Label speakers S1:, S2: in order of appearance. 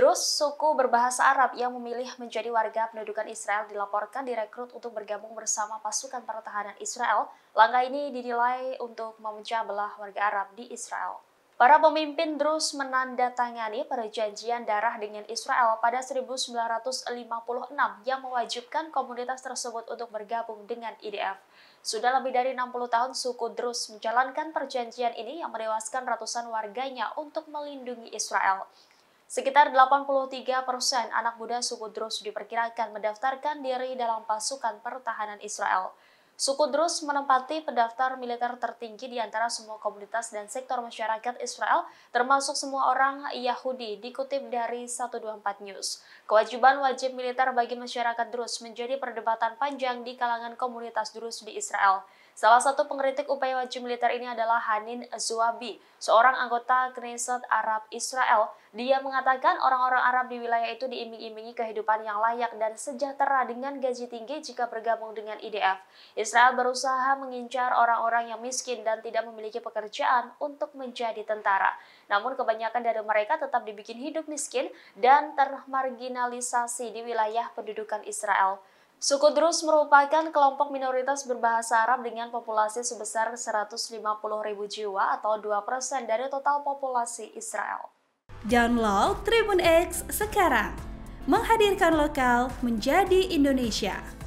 S1: Drus suku berbahasa Arab yang memilih menjadi warga pendudukan Israel dilaporkan direkrut untuk bergabung bersama pasukan pertahanan Israel. Langkah ini dinilai untuk memecah belah warga Arab di Israel. Para pemimpin Drus menandatangani perjanjian darah dengan Israel pada 1956 yang mewajibkan komunitas tersebut untuk bergabung dengan IDF. Sudah lebih dari 60 tahun suku Drus menjalankan perjanjian ini yang merewaskan ratusan warganya untuk melindungi Israel. Sekitar 83 persen anak muda suku Drus diperkirakan mendaftarkan diri dalam pasukan pertahanan Israel. Suku Drus menempati pendaftar militer tertinggi di antara semua komunitas dan sektor masyarakat Israel, termasuk semua orang Yahudi, dikutip dari 124 News. Kewajiban wajib militer bagi masyarakat Drus menjadi perdebatan panjang di kalangan komunitas Drus di Israel. Salah satu pengkritik upaya wajib militer ini adalah Hanin Zuabi, seorang anggota Knesset Arab Israel. Dia mengatakan orang-orang Arab di wilayah itu diiming-imingi kehidupan yang layak dan sejahtera dengan gaji tinggi jika bergabung dengan IDF. Israel berusaha mengincar orang-orang yang miskin dan tidak memiliki pekerjaan untuk menjadi tentara. Namun kebanyakan dari mereka tetap dibikin hidup miskin dan termarginalisasi di wilayah pendudukan Israel. Suku Drus merupakan kelompok minoritas berbahasa Arab dengan populasi sebesar 150 ribu jiwa atau 2% dari total populasi
S2: Israel. Download Tribun X sekarang, menghadirkan lokal menjadi Indonesia.